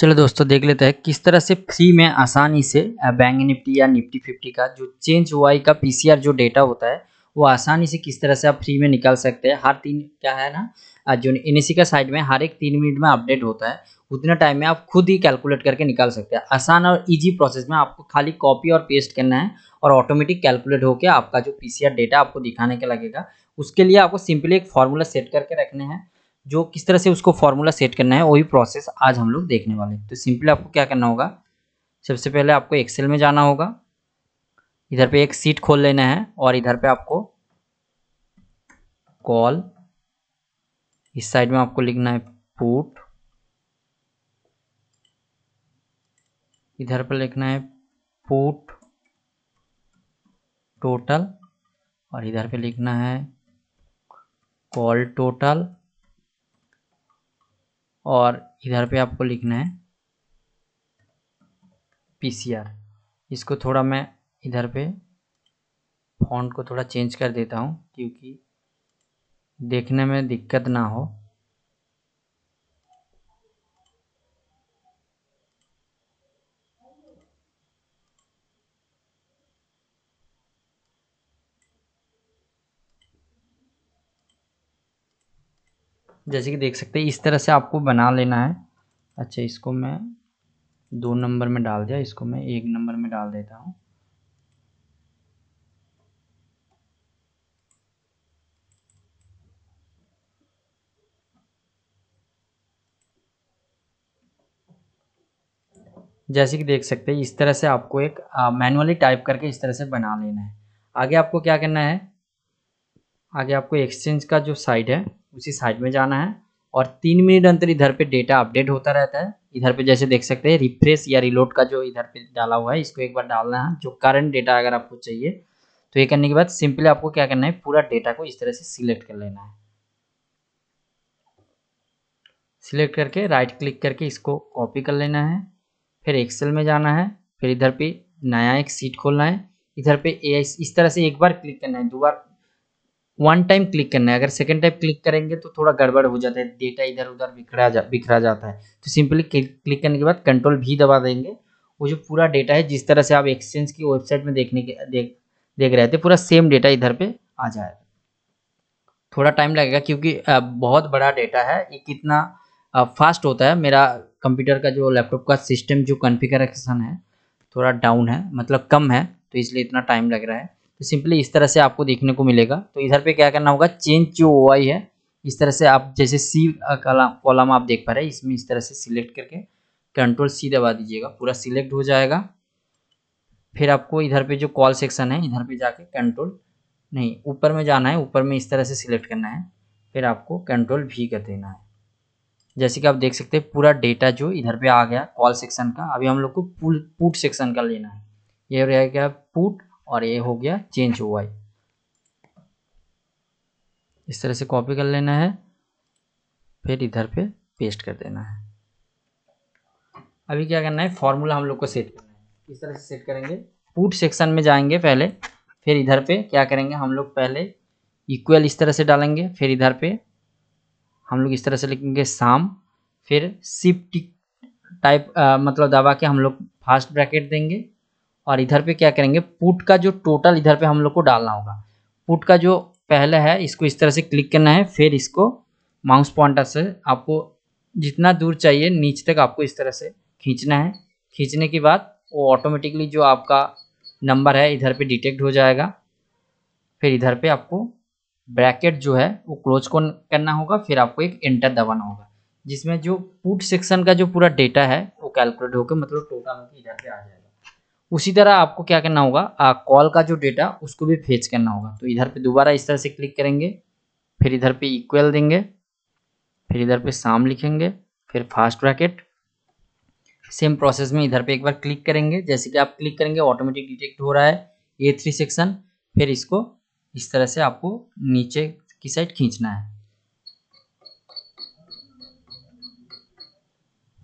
चलो दोस्तों देख लेते हैं किस तरह से फ्री में आसानी से बैंक निफ्टी या निफ्टी फिफ्टी का जो चेंज हुआ का पीसीआर जो डेटा होता है वो आसानी से किस तरह से आप फ्री में निकाल सकते हैं हर तीन क्या है ना जो एन का साइड में हर एक तीन मिनट में अपडेट होता है उतना टाइम में आप खुद ही कैलकुलेट करके निकाल सकते हैं आसान और इजी प्रोसेस में आपको खाली कॉपी और पेस्ट करना है और ऑटोमेटिक कैलकुलेट होकर आपका जो पीसीआर डेटा आपको दिखाने का लगेगा उसके लिए आपको सिंपली एक फॉर्मूला सेट करके रखने हैं जो किस तरह से उसको फॉर्मूला सेट करना है वही प्रोसेस आज हम लोग देखने वाले हैं तो सिंपली आपको क्या करना होगा सबसे पहले आपको एक्सेल में जाना होगा इधर पे एक सीट खोल लेना है और इधर पे आपको कॉल इस साइड में आपको लिखना है पुट इधर पर लिखना है पुट टोटल और इधर पे लिखना है कॉल टोटल और इधर पे आपको लिखना है पी इसको थोड़ा मैं इधर पे फ़ॉन्ट को थोड़ा चेंज कर देता हूँ क्योंकि देखने में दिक्कत ना हो जैसे कि देख सकते हैं इस तरह से आपको बना लेना है अच्छा इसको मैं दो नंबर में डाल दिया इसको मैं एक नंबर में डाल देता हूँ जैसे कि देख सकते हैं इस तरह से आपको एक मैनुअली टाइप करके इस तरह से बना लेना है आगे आपको क्या करना है आगे आपको एक्सचेंज का जो साइड है उसी साइड में जाना है और तीन मिनट अंतर इधर पे डेटा अपडेट होता रहता है इधर पे जैसे देख सकते हैं रिफ्रेश या रिलोड का जो इधर पे डाला हुआ है इसको एक बार डालना है जो करंट डेटा अगर आपको चाहिए तो ये करने के बाद सिंपली आपको क्या करना है पूरा डेटा को इस तरह से सिलेक्ट कर लेना है सिलेक्ट करके राइट क्लिक करके इसको कॉपी कर लेना है फिर एक्सेल में जाना है फिर इधर पे नया एक सीट खोलना है इधर पे इस तरह से एक बार क्लिक करना है दो बार वन टाइम क्लिक करना है अगर सेकेंड टाइम क्लिक करेंगे तो थोड़ा गड़बड़ हो जाता है डेटा इधर उधर बिखरा जा बिखरा जाता है तो सिंपली क्लिक करने के बाद कंट्रोल भी दबा देंगे वो जो पूरा डेटा है जिस तरह से आप एक्सचेंज की वेबसाइट में देखने के देख देख रहे थे पूरा सेम डेटा इधर पे आ जाएगा थोड़ा टाइम लगेगा क्योंकि बहुत बड़ा डेटा है ये कितना फास्ट होता है मेरा कंप्यूटर का जो लैपटॉप का सिस्टम जो कन्फिगरेशन है थोड़ा डाउन है मतलब कम है तो इसलिए इतना टाइम लग रहा है तो सिंपली इस तरह से आपको देखने को मिलेगा तो इधर पे क्या करना होगा चेंज जो ओ आई है इस तरह से आप जैसे सी कॉलम आप देख पा रहे हैं इसमें इस तरह से सिलेक्ट करके कंट्रोल सी दबा दीजिएगा पूरा सिलेक्ट हो जाएगा फिर आपको इधर पे जो कॉल सेक्शन है इधर पे जाके कंट्रोल नहीं ऊपर में जाना है ऊपर में इस तरह से सिलेक्ट करना है फिर आपको कंट्रोल भी कर देना है जैसे कि आप देख सकते हैं पूरा डेटा जो इधर पे आ गया कॉल सेक्शन का अभी हम लोग को पुल पुट सेक्शन का लेना है ये हो गया पुट और ये हो गया चेंज वाई इस तरह से कॉपी कर लेना है फिर इधर पे पेस्ट कर देना है अभी क्या करना है फॉर्मूला हम लोग को सेट करना है इस तरह से सेट करेंगे पुट सेक्शन में जाएंगे पहले फिर इधर पे क्या करेंगे हम लोग पहले इक्वल इस तरह से डालेंगे फिर इधर पे हम लोग इस तरह से लिखेंगे साम फिर शिफ्ट टाइप आ, मतलब दबा के हम लोग फास्ट ब्रैकेट देंगे और इधर पे क्या करेंगे पुट का जो टोटल इधर पे हम लोग को डालना होगा पुट का जो पहले है इसको इस तरह से क्लिक करना है फिर इसको माउस पॉइंटर से आपको जितना दूर चाहिए नीचे तक आपको इस तरह से खींचना है खींचने के बाद वो ऑटोमेटिकली जो आपका नंबर है इधर पे डिटेक्ट हो जाएगा फिर इधर पे आपको ब्रैकेट जो है वो क्लोज करना होगा फिर आपको एक एंटर दबाना होगा जिसमें जो पुट सेक्शन का जो पूरा डेटा है वो कैलकुलेट होकर मतलब टोटल होकर इधर पे आ जाएगा उसी तरह आपको क्या करना होगा कॉल का जो डेटा उसको भी फेच करना होगा तो इधर पे दोबारा इस तरह से क्लिक करेंगे फिर इधर पे इक्वल देंगे फिर इधर पे साम लिखेंगे फिर फास्ट ब्रैकेट सेम प्रोसेस में इधर पे एक बार क्लिक करेंगे जैसे कि आप क्लिक करेंगे ऑटोमेटिक डिटेक्ट हो रहा है ए थ्री सेक्शन फिर इसको इस तरह से आपको नीचे की साइड खींचना है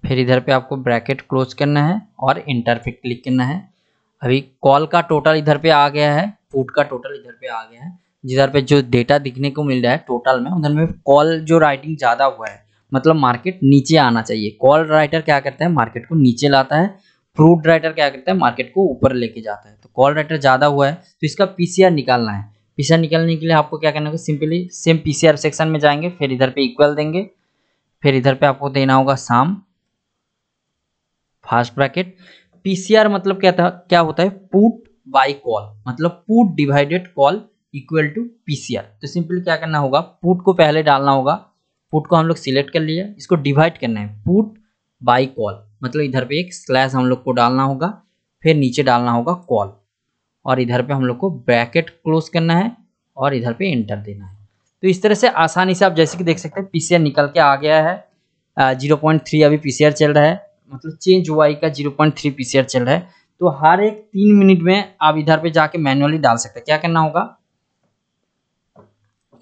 फिर इधर पे आपको ब्रैकेट क्लोज करना है और इंटर पे क्लिक करना है अभी कॉल का टोटल इधर पे आ गया है फूट का टोटल इधर पे आ गया है जिधर पे जो डेटा दिखने को मिल रहा है टोटल में उधर में कॉल जो राइटिंग ज़्यादा हुआ है मतलब मार्केट नीचे आना चाहिए कॉल राइटर क्या करता है मार्केट को नीचे लाता है फ्रूट राइटर क्या करता है मार्केट को ऊपर लेके जाता है तो कॉल राइटर ज़्यादा हुआ है तो इसका पीसीआर निकालना है पीसीआर निकालने के लिए आपको क्या करना होगा सिंपली सेम पीसीआर सेक्शन में जाएंगे फिर इधर पे इक्वल देंगे फिर इधर पे आपको देना होगा शाम फास्ट ब्रैकेट पीसीआर मतलब क्या था क्या होता है पुट बाई कॉल मतलब put divided call equal to PCR तो सिंपली क्या करना होगा पुट को पहले डालना होगा पुट को हम लोग सिलेक्ट कर लिए इसको डिवाइड करना है पुट बाई कॉल मतलब इधर पे एक स्लैश हम लोग को डालना होगा फिर नीचे डालना होगा कॉल और इधर पे हम लोग को ब्रैकेट क्लोज करना है और इधर पे इंटर देना है तो इस तरह से आसानी से आप जैसे कि देख सकते हैं पीसीआर निकल के आ गया है जीरो पॉइंट थ्री अभी पीसीआर चल रहा है मतलब चेंज हुआ का जीरो पॉइंट थ्री पीसीआर चल रहा है तो हर एक तीन मिनट में आप इधर पे जाके मैनुअली डाल सकते हैं क्या करना होगा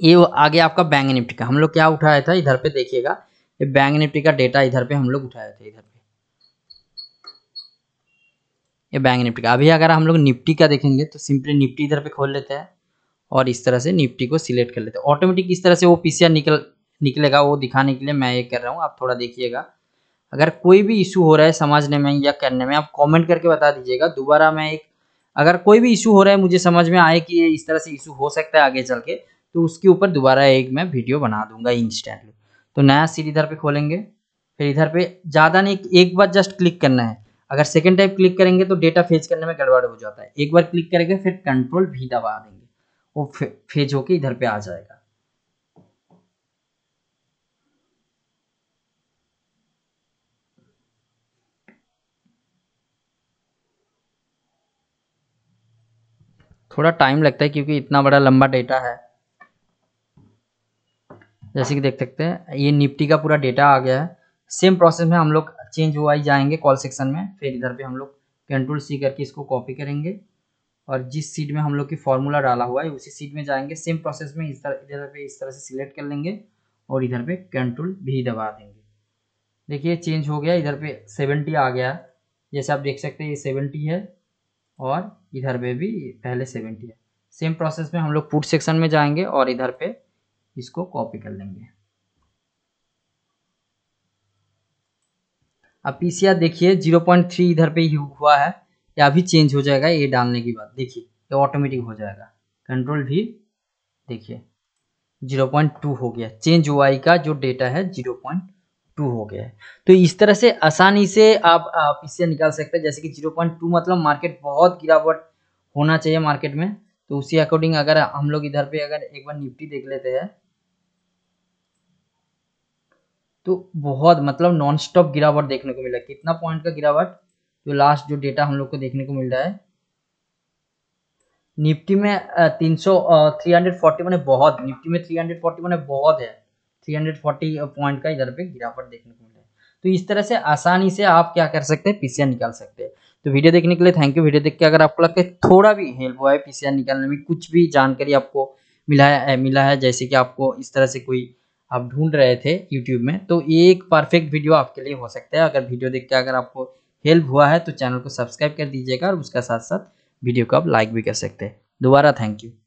ये आगे आपका बैंक निफ्टी का हम लोग क्या उठाया था इधर पे देखिएगा ये बैंक निफ्टी का डेटा इधर पे हम लोग उठाए थे इधर पे ये बैंक निफ्टी का अभी अगर हम लोग निफ्टी का देखेंगे तो सिंपली निफ्टी इधर पे खोल लेते हैं और इस तरह से निफ्टी को सिलेक्ट कर लेते हैं ऑटोमेटिक इस तरह से वो पीसीआर निकल निकलेगा वो दिखाने के लिए मैं ये कर रहा हूँ आप थोड़ा देखिएगा अगर कोई भी इशू हो रहा है समझने में या करने में आप कमेंट करके बता दीजिएगा दोबारा मैं एक अगर कोई भी इशू हो रहा है मुझे समझ में आए कि ये इस तरह से इशू हो सकता है आगे चल के तो उसके ऊपर दोबारा एक मैं वीडियो बना दूंगा इंस्टेंटली तो नया सीट इधर पे खोलेंगे फिर इधर पे ज़्यादा नहीं एक बार जस्ट क्लिक करना है अगर सेकेंड टाइम क्लिक करेंगे तो डेटा फेज करने में गड़बड़ हो जाता है एक बार क्लिक करेंगे फिर कंट्रोल भी दबा देंगे वो फेज होके इधर पे आ जाएगा थोड़ा टाइम लगता है क्योंकि इतना बड़ा लंबा डेटा है जैसे कि देख सकते हैं ये निफ्टी का पूरा डेटा आ गया है सेम प्रोसेस में हम लोग चेंज हुआ ही जाएंगे कॉल सेक्शन में फिर इधर पे हम लोग कंट्रोल सी करके इसको कॉपी करेंगे और जिस सीट में हम लोग की फॉर्मूला डाला हुआ है उसी सीट में जाएंगे सेम प्रोसेस में इस तरह इधर पे इस तरह से सिलेक्ट कर लेंगे और इधर पे कंट्रोल भी दबा देंगे देखिए चेंज हो गया इधर पे सेवेंटी आ गया जैसे आप देख सकते हैं ये सेवेंटी है और इधर पे भी पहले सेवेंटी है सेम प्रोसेस में हम लोग पुट सेक्शन में जाएंगे और इधर पे इसको कॉपी कर लेंगे अब पी देखिए जीरो पॉइंट थ्री इधर पे हुआ है या अभी चेंज हो जाएगा ये डालने के बाद देखिए ये ऑटोमेटिक हो जाएगा कंट्रोल भी देखिए जीरो पॉइंट टू हो गया चेंज ओ का जो डेटा है जीरो पॉइंट टू हो गया है तो इस तरह से आसानी से आप आप इससे निकाल सकते हैं जैसे कि जीरो पॉइंट टू मतलब मार्केट बहुत गिरावट होना चाहिए मार्केट में तो उसी अकॉर्डिंग अगर हम लोग इधर पे अगर एक बार निफ्टी देख लेते हैं तो बहुत मतलब नॉन स्टॉप गिरावट देखने को मिला कितना पॉइंट का गिरावट जो लास्ट जो डेटा हम लोग को देखने को मिल रहा है निफ्टी में तीन सौ थ्री हंड्रेड फोर्टी मैंने बहुत निफ्टी में थ्री हंड्रेड फोर्टी मैंने बहुत है 340 पॉइंट uh, का इधर पे गिरावट देखने को मिला तो इस तरह से आसानी से आप क्या कर सकते हैं पीसीआर निकाल सकते हैं तो वीडियो देखने के लिए थैंक यू वीडियो देख के अगर आपको लगता है थोड़ा भी हेल्प हुआ है पीसीआर निकालने में कुछ भी जानकारी आपको मिला है मिला है जैसे कि आपको इस तरह से कोई आप ढूंढ रहे थे यूट्यूब में तो एक परफेक्ट वीडियो आपके लिए हो सकता है अगर वीडियो देख के अगर आपको हेल्प हुआ है तो चैनल को सब्सक्राइब कर दीजिएगा और उसका साथ साथ वीडियो को आप लाइक भी कर सकते हैं दोबारा थैंक यू